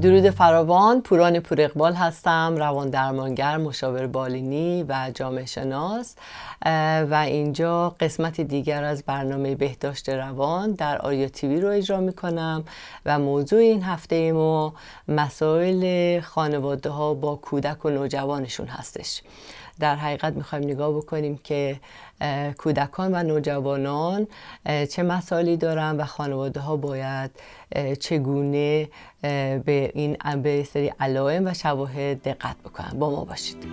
درود فراوان پوران پور هستم روان درمانگر مشاور بالینی و جامعه شناس و اینجا قسمت دیگر از برنامه بهداشت روان در آریا تیوی رو اجرا می کنم و موضوع این هفته ما مسائل خانواده ها با کودک و نوجوانشون هستش در حقیقت میخوایم نگاه بکنیم که کودکان و نوجوانان چه مسائلی دارن و خانواده ها باید چگونه به این به سری علائم و شواهد دقت بکنن با ما باشید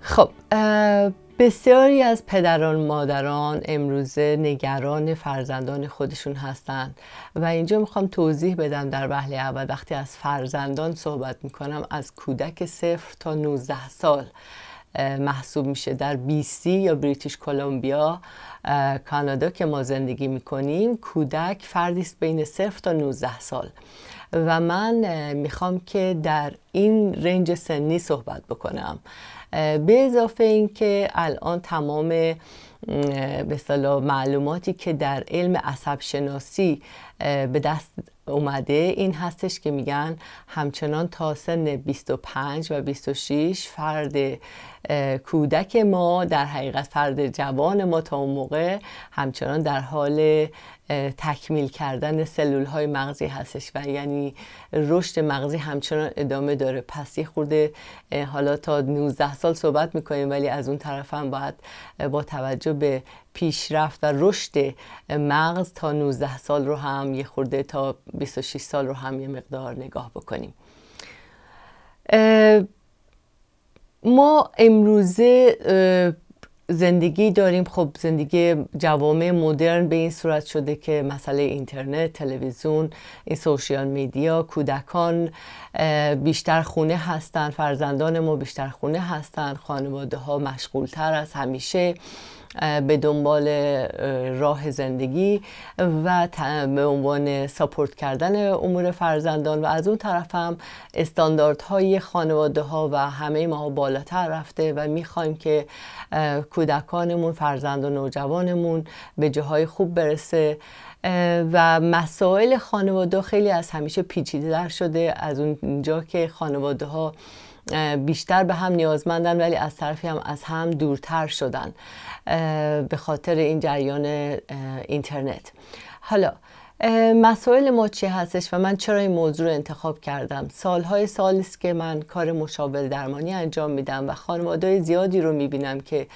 خب بسیاری از پدران مادران امروزه نگران فرزندان خودشون هستند و اینجا میخوام توضیح بدم در وهله اول وقتی از فرزندان صحبت میکنم از کودک صفر تا 19 سال محسوب میشه در سی یا بریتیش کلمبیا کانادا که ما زندگی میکنیم کودک فردی است بین صفر تا 19 سال و من میخوام که در این رنج سنی صحبت بکنم به اضافه اینکه الان تمام به معلوماتی که در علم عصب شناسی به دست اومده این هستش که میگن همچنان تا سن 25 و 26 فرد کودک ما در حقیقت فرد جوان ما تا اون موقع همچنان در حال تکمیل کردن سلول های مغزی هستش و یعنی رشد مغزی همچنان ادامه داره پس یه خورده حالا تا 19 سال صحبت میکنیم ولی از اون طرف هم باید با توجه به پیشرفت و رشد مغز تا 19 سال رو هم یه خورده تا 26 سال رو هم یه مقدار نگاه بکنیم ما امروزه زندگی داریم خب زندگی جوامع مدرن به این صورت شده که مسئله اینترنت تلویزیون این سوشیال میدیا کودکان بیشتر خونه هستن فرزندان ما بیشتر خونه هستن خانواده ها مشغول تر از همیشه به دنبال راه زندگی و به عنوان ساپورت کردن امور فرزندان و از اون طرف هم استانداردهای خانواده ها و همه ما بالاتر رفته و میخوایم که کودکانمون فرزندان و نوجوانمون به جاهای خوب برسه و مسائل خانواده خیلی از همیشه پیچیده شده از اونجا که خانواده ها بیشتر به هم نیازمندن ولی از طرفی هم از هم دورتر شدن به خاطر این جریان اینترنت حالا مسائل ما چی هستش و من چرا این موضوع رو انتخاب کردم سالهای سالی است که من کار مشاور درمانی انجام میدم و خانواده زیادی رو میبینم که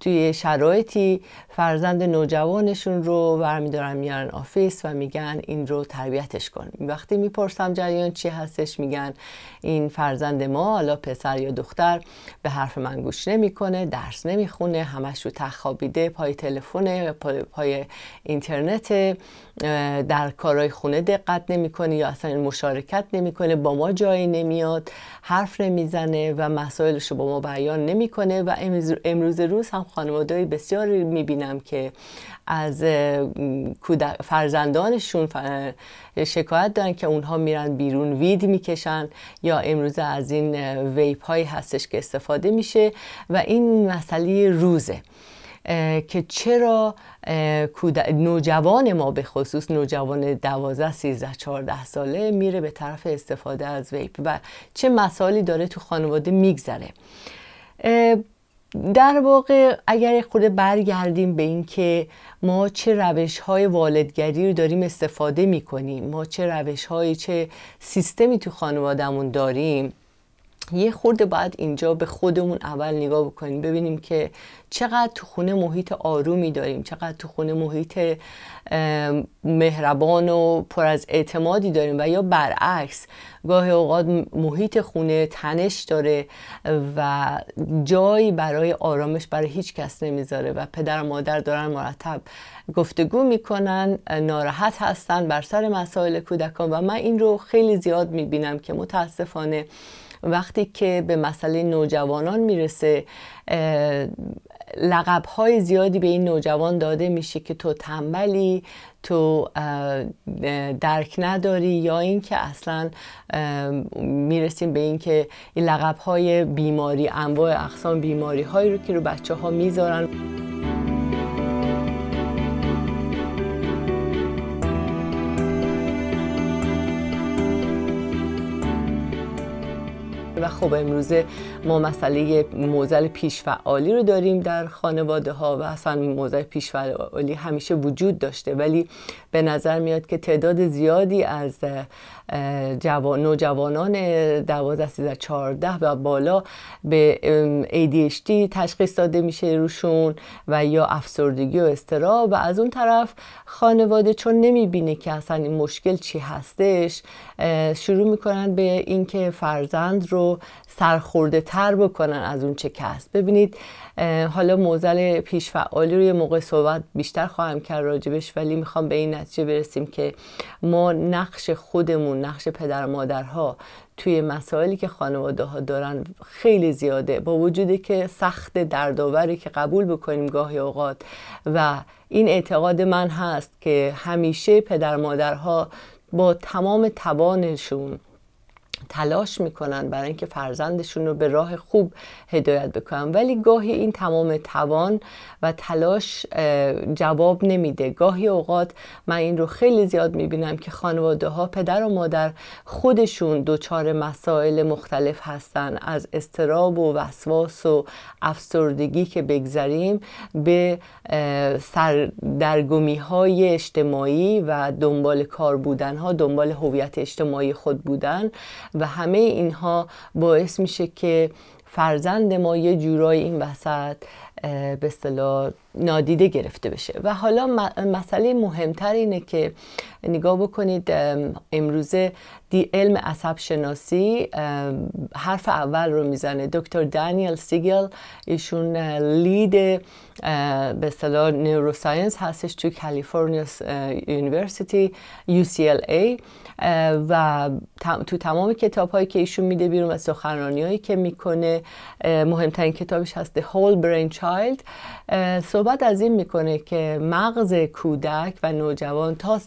توی شرایطی فرزند نوجوانشون رو برمیدارن میارن آفیس و میگن این رو تربیتش کن وقتی میپرسم جریان چی هستش میگن این فرزند ما حالا پسر یا دختر به حرف من گوش نمیکنه درس نمیخونه همش رو تخابیده پای تلفن پای, پای اینترنت در کارهای خونه دقت نمیکنه یا اصلا مشارکت نمیکنه با ما جایی نمیاد حرف نمیزنه و مسائلش رو با ما بیان نمیکنه و امروز روز هم خانواده بسیار میبینم که از فرزندانشون شکایت دارن که اونها میرن بیرون وید میکشن یا امروز از این ویپ هایی هستش که استفاده میشه و این مسئله روزه که چرا نوجوان ما به خصوص نوجوان 12 13 14 ساله میره به طرف استفاده از ویپ و چه مسائلی داره تو خانواده میگذره در واقع اگر خود برگردیم به اینکه ما چه روش های والدگری رو داریم استفاده می کنیم ما چه روش های چه سیستمی تو خانوادهمون داریم یه خورده باید اینجا به خودمون اول نگاه بکنیم ببینیم که چقدر تو خونه محیط آرومی داریم چقدر تو خونه محیط مهربان و پر از اعتمادی داریم و یا برعکس گاهی اوقات محیط خونه تنش داره و جایی برای آرامش برای هیچ کس نمیذاره و پدر و مادر دارن مرتب گفتگو میکنن ناراحت هستن بر سر مسائل کودکان و من این رو خیلی زیاد میبینم که متاسفانه وقتی که به مسئله نوجوانان میرسه لقب های زیادی به این نوجوان داده میشه که تو تنبلی تو درک نداری یا اینکه اصلا میرسیم به اینکه این لقب های بیماری انواع اقسام بیماری هایی رو که رو بچه ها میذارن خب امروز ما مسئله موزل پیشفعالی رو داریم در خانواده ها و اصلا موزل پیشفعالی همیشه وجود داشته ولی به نظر میاد که تعداد زیادی از جوان نوجوانان 12 13 14 و بالا به ADHD تشخیص داده میشه روشون و یا افسردگی و استراب و از اون طرف خانواده چون نمیبینه که اصلا این مشکل چی هستش شروع میکنن به اینکه فرزند رو سرخورده تر بکنن از اون چه که هست ببینید حالا موزل پیشفعالی رو یه موقع صحبت بیشتر خواهم کرد راجبش ولی میخوام به این نتیجه برسیم که ما نقش خودمون نقش پدر و مادرها توی مسائلی که خانواده ها دارن خیلی زیاده با وجودی که سخت دردآوری که قبول بکنیم گاهی اوقات و این اعتقاد من هست که همیشه پدر مادرها با تمام توانشون تلاش میکنن برای اینکه فرزندشون رو به راه خوب هدایت بکنن ولی گاهی این تمام توان و تلاش جواب نمیده گاهی اوقات من این رو خیلی زیاد میبینم که خانواده ها پدر و مادر خودشون دوچار مسائل مختلف هستن از استراب و وسواس و افسردگی که بگذریم به سردرگمی های اجتماعی و دنبال کار بودن ها دنبال هویت اجتماعی خود بودن و همه اینها باعث میشه که فرزند ما یه جورایی این وسط به اصطلاح نادیده گرفته بشه و حالا مسئله مهمتر اینه که نگاه بکنید امروزه دی علم عصب شناسی حرف اول رو میزنه دکتر دانیل سیگل ایشون لید به اصطلاح نیوروساینس هستش تو کالیفرنیا یونیورسیتی ای و تو تمام کتاب هایی که ایشون میده بیرون و سخنرانی هایی که میکنه مهمترین کتابش هست The Whole Brain Child صحبت از این میکنه که مغز کودک و نوجوان تا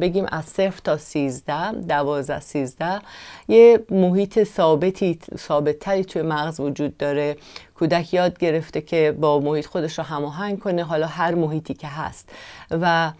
بگیم از صفر تا سیزده دوازده 12 13 یه محیط ثابتی ثابتتری توی مغز وجود داره کودک یاد گرفته که با محیط خودش رو هماهنگ کنه حالا هر محیطی که هست و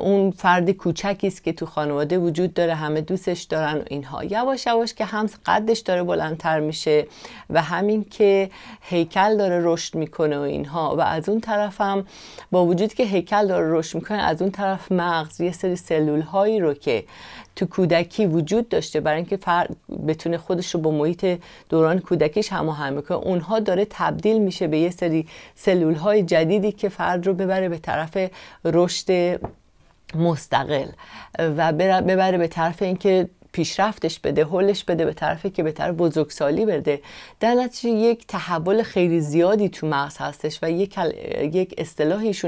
اون فرد کوچکی است که تو خانواده وجود داره همه دوستش دارن و اینها یواش یواش که هم قدش داره بلندتر میشه و همین که هیکل داره رشد میکنه و اینها و از اون طرف هم با وجود که هیکل داره رشد میکنه از اون طرف مغز یه سری سلول هایی رو که تو کودکی وجود داشته برای اینکه فرد بتونه خودش رو با محیط دوران کودکیش هماهنگ کنه اونها داره تبدیل میشه به یه سری سلول های جدیدی که فرد رو ببره به طرف رشد مستقل و ببره به طرف اینکه پیشرفتش بده هلش بده به طرفی که بهتر بزرگسالی بده در نتیجه یک تحول خیلی زیادی تو مغز هستش و یک,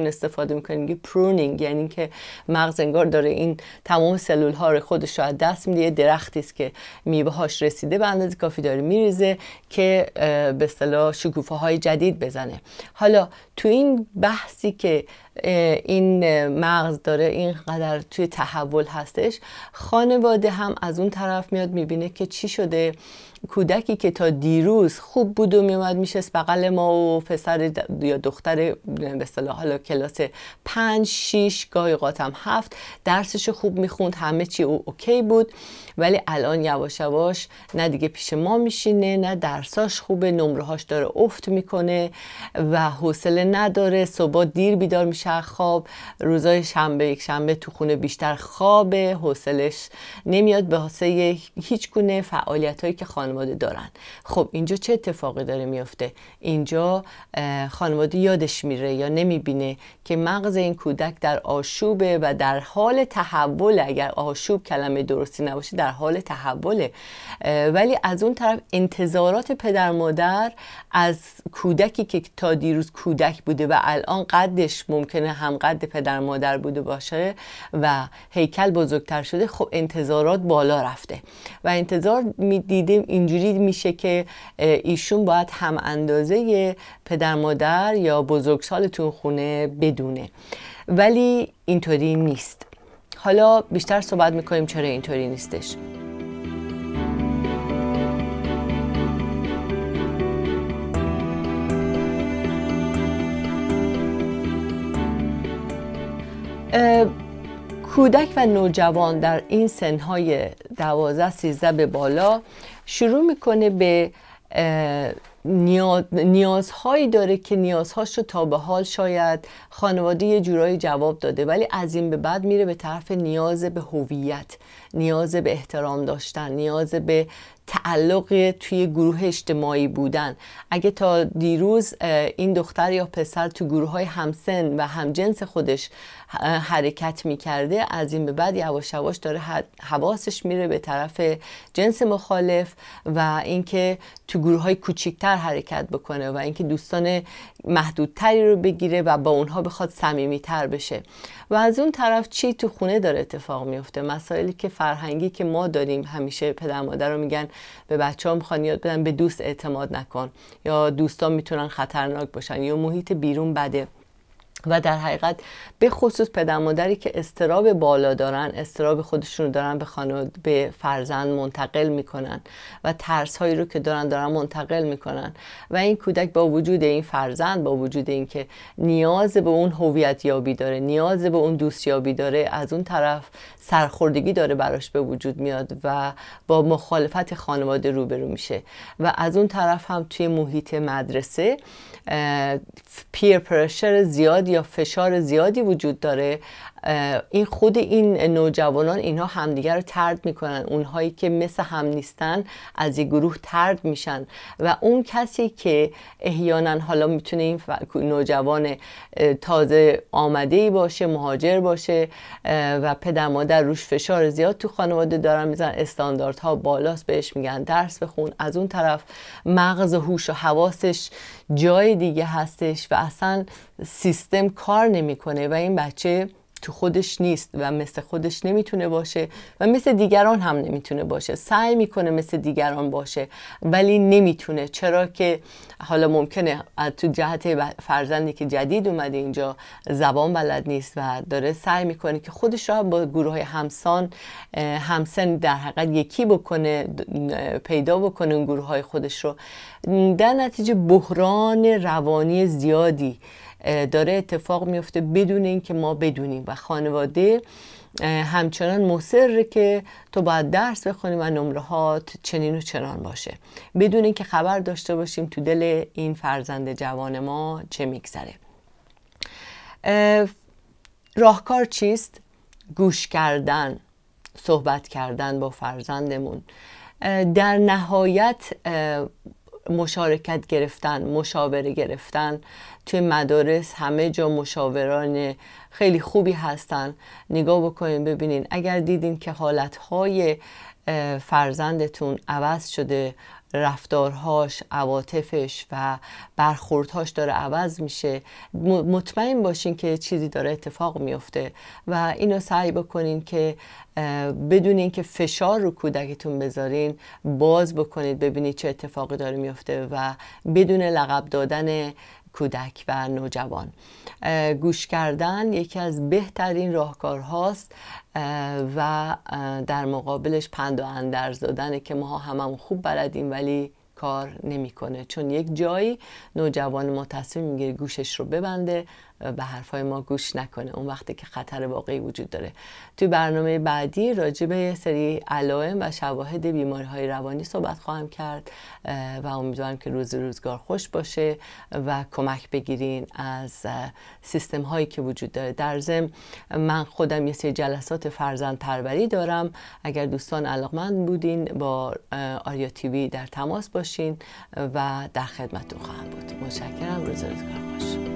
استفاده میکنه که پرونینگ یعنی که مغز انگار داره این تمام سلول ها رو خودش از دست میده یه درختی است که میوه رسیده به اندازه کافی داره میریزه که به اصطلاح شکوفه های جدید بزنه حالا تو این بحثی که این مغز داره اینقدر توی تحول هستش خانواده هم از اون طرف میاد میبینه که چی شده کودکی که تا دیروز خوب بود و میومد میشست بغل ما و پسر یا دختر به اصطلاح حالا کلاس پنج شیش گاهی قاتم هفت درسش خوب میخوند همه چی او اوکی بود ولی الان یواش یواش نه دیگه پیش ما میشینه نه درساش خوبه هاش داره افت میکنه و حوصله نداره صبح دیر بیدار میشه خواب روزای شنبه یک شنبه تو خونه بیشتر خوابه حوصلش نمیاد به واسه هیچ گونه فعالیت هایی که خانواده دارن خب اینجا چه اتفاقی داره میفته اینجا خانواده یادش میره یا نمیبینه که مغز این کودک در آشوبه و در حال تحول اگر آشوب کلمه درستی نباشه در حال تحوله ولی از اون طرف انتظارات پدر مادر از کودکی که تا دیروز کودک بوده و الان قدش ممکنه هم قد پدر مادر بوده باشه و هیکل بزرگتر شده خب انتظارات بالا رفته و انتظار می دیدیم اینجوری میشه که ایشون باید هم اندازه پدر مادر یا بزرگسالتون خونه بدونه ولی اینطوری نیست حالا بیشتر صحبت میکنیم چرا اینطوری نیستش کودک و نوجوان در این سنهای دوازه سیزده به بالا شروع میکنه به نیازهایی داره که نیازهاش رو تا به حال شاید خانواده یه جورایی جواب داده ولی از این به بعد میره به طرف نیاز به هویت نیاز به احترام داشتن نیاز به تعلق توی گروه اجتماعی بودن اگه تا دیروز این دختر یا پسر تو گروه های همسن و همجنس خودش حرکت میکرده از این به بعد یواش یواش داره حواسش میره به طرف جنس مخالف و اینکه تو گروه های حرکت بکنه و اینکه دوستان محدودتری رو بگیره و با اونها بخواد تر بشه و از اون طرف چی تو خونه داره اتفاق میفته مسائلی که فرهنگی که ما داریم همیشه پدر مادر رو میگن به بچه ها میخوان یاد بدن به دوست اعتماد نکن یا دوستان میتونن خطرناک باشن یا محیط بیرون بده و در حقیقت به خصوص پدر مادری که استراب بالا دارن استراب خودشون رو دارن به به فرزند منتقل میکنن و ترس هایی رو که دارن دارن منتقل میکنن و این کودک با وجود این فرزند با وجود اینکه نیاز به اون هویت یابی داره نیاز به اون دوستیابی داره از اون طرف سرخوردگی داره براش به وجود میاد و با مخالفت خانواده روبرو میشه و از اون طرف هم توی محیط مدرسه پیر پرشر زیادی یا فشار زیادی وجود داره این خود این نوجوانان اینها همدیگر رو ترد میکنن اونهایی که مثل هم نیستن از این گروه ترد میشن و اون کسی که احیانا حالا میتونه این نوجوان تازه آمده ای باشه مهاجر باشه و پدر مادر روش فشار زیاد تو خانواده دارن میزن استانداردها بالاست بهش میگن درس بخون از اون طرف مغز و هوش و حواسش جای دیگه هستش و اصلا سیستم کار نمیکنه و این بچه تو خودش نیست و مثل خودش نمیتونه باشه و مثل دیگران هم نمیتونه باشه سعی میکنه مثل دیگران باشه ولی نمیتونه چرا که حالا ممکنه تو جهت فرزندی که جدید اومده اینجا زبان بلد نیست و داره سعی میکنه که خودش را با گروه های همسان همسن در حقیقت یکی بکنه پیدا بکنه اون گروه های خودش رو در نتیجه بحران روانی زیادی داره اتفاق میفته بدون اینکه ما بدونیم و خانواده همچنان مصره که تو باید درس بخونی و نمره چنین و چنان باشه بدون اینکه خبر داشته باشیم تو دل این فرزند جوان ما چه میگذره راهکار چیست گوش کردن صحبت کردن با فرزندمون در نهایت مشارکت گرفتن مشاوره گرفتن توی مدارس همه جا مشاوران خیلی خوبی هستن نگاه بکنین ببینین اگر دیدین که حالتهای فرزندتون عوض شده رفتارهاش عواطفش و برخوردهاش داره عوض میشه مطمئن باشین که چیزی داره اتفاق میفته و اینو سعی بکنین که بدون اینکه فشار رو کودکتون بذارین باز بکنید ببینید چه اتفاقی داره میفته و بدون لقب دادن کودک و نوجوان گوش کردن یکی از بهترین راهکارهاست و در مقابلش پند و اندرز زدنه که ما هم خوب بلدیم ولی کار نمیکنه چون یک جایی نوجوان ما تصمیم میگیره گوشش رو ببنده به حرفهای ما گوش نکنه اون وقتی که خطر واقعی وجود داره توی برنامه بعدی راجع به سری علائم و شواهد بیماری های روانی صحبت خواهم کرد و امیدوارم که روز روزگار خوش باشه و کمک بگیرین از سیستم هایی که وجود داره در ضمن من خودم یه سری جلسات فرزند پروری دارم اگر دوستان علاقمند بودین با آریا تیوی در تماس باشین و در خدمتتون خواهم بود متشکرم روز روزگار خوش